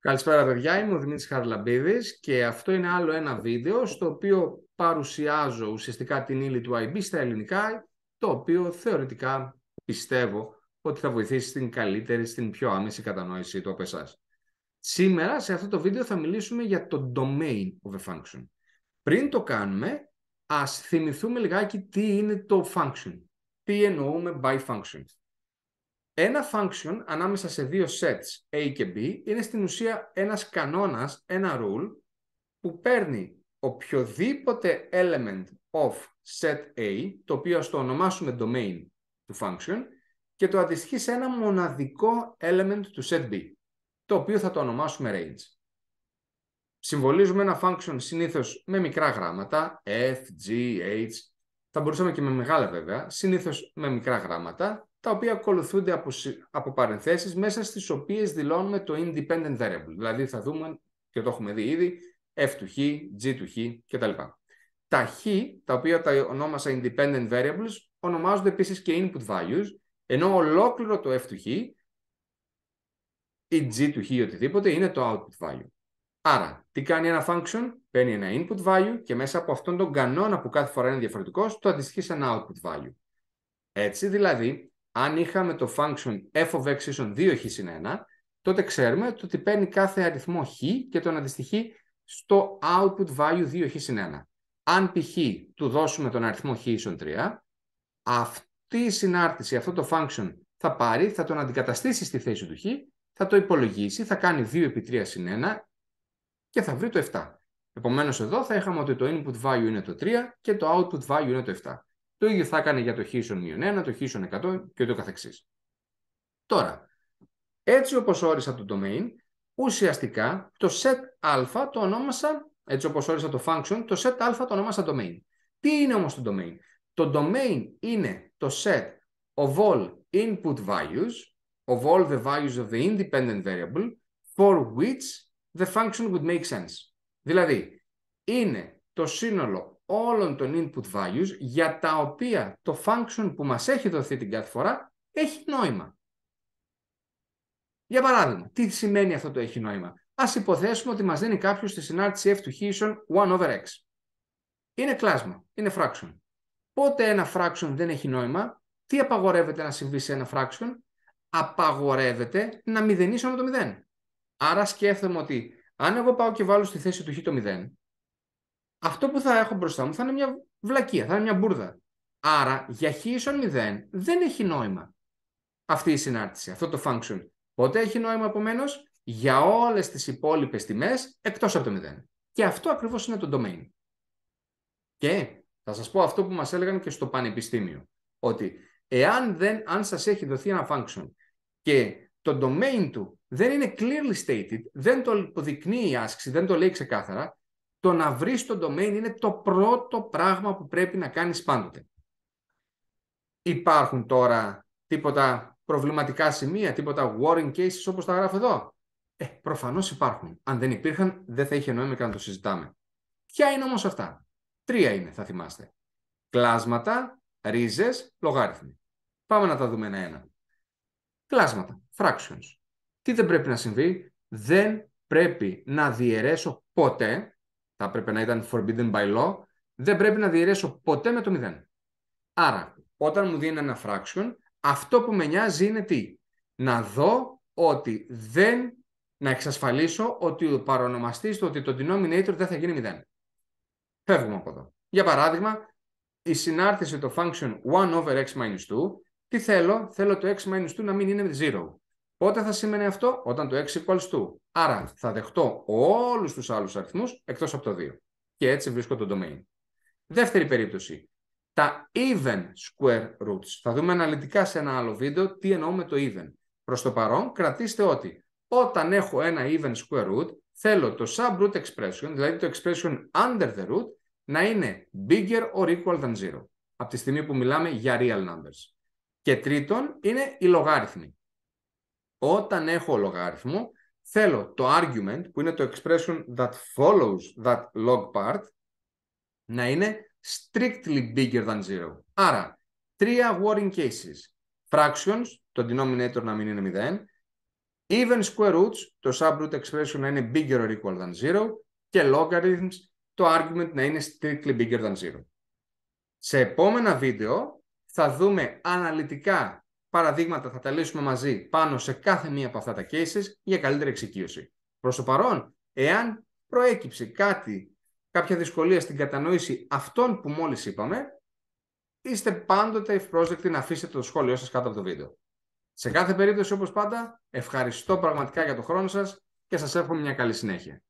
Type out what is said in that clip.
Καλησπέρα παιδιά, είμαι ο Δημήτρης Χαρλαμπίδης και αυτό είναι άλλο ένα βίντεο στο οποίο παρουσιάζω ουσιαστικά την ύλη του IB στα ελληνικά το οποίο θεωρητικά πιστεύω ότι θα βοηθήσει στην καλύτερη, στην πιο άμεση κατανόηση του από εσάς. Σήμερα σε αυτό το βίντεο θα μιλήσουμε για το domain of a function. Πριν το κάνουμε, ας θυμηθούμε λιγάκι τι είναι το function. Τι εννοούμε by function. Ένα function ανάμεσα σε δύο sets A και B είναι στην ουσία ένας κανόνας, ένα rule, που παίρνει οποιοδήποτε element of set A, το οποίο ας το ονομάσουμε domain του function, και το αντιστοιχεί σε ένα μοναδικό element του set B, το οποίο θα το ονομάσουμε range. Συμβολίζουμε ένα function συνήθως με μικρά γράμματα, f, g, h, θα μπορούσαμε και με μεγάλα βέβαια, συνήθως με μικρά γράμματα, τα οποία ακολουθούνται από, από παρενθέσεις μέσα στις οποίες δηλώνουμε το independent variable. Δηλαδή θα δούμε, και το έχουμε δει ήδη, f του χ, g του χ κτλ. Τα χ, τα οποία τα ονόμασα independent variables, ονομάζονται επίσης και input values, ενώ ολόκληρο το f του χ ή g του χ ή οτιδήποτε είναι το output value. Άρα, τι κάνει ένα function, παίρνει ένα input value και μέσα από αυτόν τον κανόνα που κάθε φορά είναι διαφορετικός, το αντιστοιχεί σε ένα output value. Έτσι δηλαδή, αν είχαμε το function f of x ίσον 2 χ συν 1, τότε ξέρουμε ότι παίρνει κάθε αριθμό χ και τον αντιστοιχεί στο output value 2 χ συν 1. Αν π.χ. του δώσουμε τον αριθμό χ ίσον 3, αυτή η συνάρτηση, αυτό το function θα πάρει, θα τον αντικαταστήσει στη θέση του χ, θα το υπολογίσει, θα κάνει 2 επί 3 συν 1 και θα βρει το 7. Επομένως εδώ θα είχαμε ότι το input value είναι το 3 και το output value είναι το 7. Το ίδιο θα έκανε για το χίσον μείον 1, το χίσον 100 και ούτω καθεξής. Τώρα, έτσι όπως όρισα το domain, ουσιαστικά το set α το ονόμασα, έτσι όπως όρισα το function, το set α το ονόμασα domain. Τι είναι όμως το domain? Το domain είναι το set of all input values, of all the values of the independent variable, for which the function would make sense. Δηλαδή, είναι το σύνολο όλων των input values για τα οποία το function που μας έχει δοθεί την κάθε φορά έχει νόημα. Για παράδειγμα, τι σημαίνει αυτό το έχει νόημα. Ας υποθέσουμε ότι μας δίνει κάποιος τη συνάρτηση f του Χίσον 1 over x. Είναι κλάσμα, είναι fraction. Πότε ένα fraction δεν έχει νόημα, τι απαγορεύεται να συμβεί σε ένα fraction, απαγορεύεται να μηδενίσω με το 0. Άρα σκέφτομαι ότι αν εγώ πάω και βάλω στη θέση του χ το 0, αυτό που θα έχω μπροστά μου θα είναι μια βλακεία, θα είναι μια μπουρδα. Άρα για χ ίσον 0 δεν έχει νόημα αυτή η συνάρτηση, αυτό το function. Πότε έχει νόημα επομένως για όλες τις υπόλοιπες τιμές εκτός από το 0. Και αυτό ακριβώς είναι το domain. Και θα σας πω αυτό που μας έλεγαν και στο πανεπιστήμιο. Ότι εάν δεν, αν σας έχει δοθεί ένα function και το domain του δεν είναι clearly stated, δεν το υποδεικνύει η άσκηση, δεν το λέει ξεκάθαρα, το να βρεις το domain είναι το πρώτο πράγμα που πρέπει να κάνεις πάντοτε. Υπάρχουν τώρα τίποτα προβληματικά σημεία, τίποτα warning cases όπως τα γράφω εδώ. Ε, προφανώς υπάρχουν. Αν δεν υπήρχαν, δεν θα είχε νόημα και να το συζητάμε. Ποια είναι όμως αυτά. Τρία είναι, θα θυμάστε. Κλάσματα, ρίζες, λογάριθμοι. Πάμε να τα δούμε ένα-ένα. Κλάσματα, fractions. Τι δεν πρέπει να συμβεί. Δεν πρέπει να διαιρέσω ποτέ θα πρέπει να ήταν forbidden by law, δεν πρέπει να διαιρέσω ποτέ με το 0. Άρα, όταν μου δίνει ένα fraction, αυτό που με νοιάζει είναι τι. Να δω ότι δεν, να εξασφαλίσω ότι ο παρονομαστής, του, ότι το denominator δεν θα γίνει 0. Φεύγουμε από εδώ. Για παράδειγμα, η συνάρτηση το function 1 over x 2, τι θέλω, θέλω το x 2 να μην είναι 0. Πότε θα σημαίνει αυτό, όταν το x equals 2. Άρα θα δεχτώ όλους τους άλλους αριθμούς εκτός από το 2. Και έτσι βρίσκω το domain. Δεύτερη περίπτωση, τα even square roots. Θα δούμε αναλυτικά σε ένα άλλο βίντεο τι εννοούμε το even. Προς το παρόν κρατήστε ότι όταν έχω ένα even square root, θέλω το sub root expression, δηλαδή το expression under the root, να είναι bigger or equal than 0. Από τη στιγμή που μιλάμε για real numbers. Και τρίτον, είναι οι λογάριθμοι όταν έχω λογαριθμό, θέλω το argument, που είναι το expression that follows that log part, να είναι strictly bigger than zero. Άρα, τρία warring cases. Fractions, το denominator να μην είναι 0. Even square roots, το sub-root expression να είναι bigger or equal than zero. Και logarithms, το argument να είναι strictly bigger than zero. Σε επόμενα βίντεο θα δούμε αναλυτικά παραδείγματα θα τα λύσουμε μαζί πάνω σε κάθε μία από αυτά τα cases για καλύτερη εξοικείωση. Προς το παρόν, εάν προέκυψε κάτι, κάποια δυσκολία στην κατανόηση αυτών που μόλις είπαμε, είστε πάντοτε ευπρόσδεκτοι να αφήσετε το σχόλιο σας κάτω από το βίντεο. Σε κάθε περίπτωση, όπως πάντα, ευχαριστώ πραγματικά για τον χρόνο σας και σας εύχομαι μια καλή συνέχεια.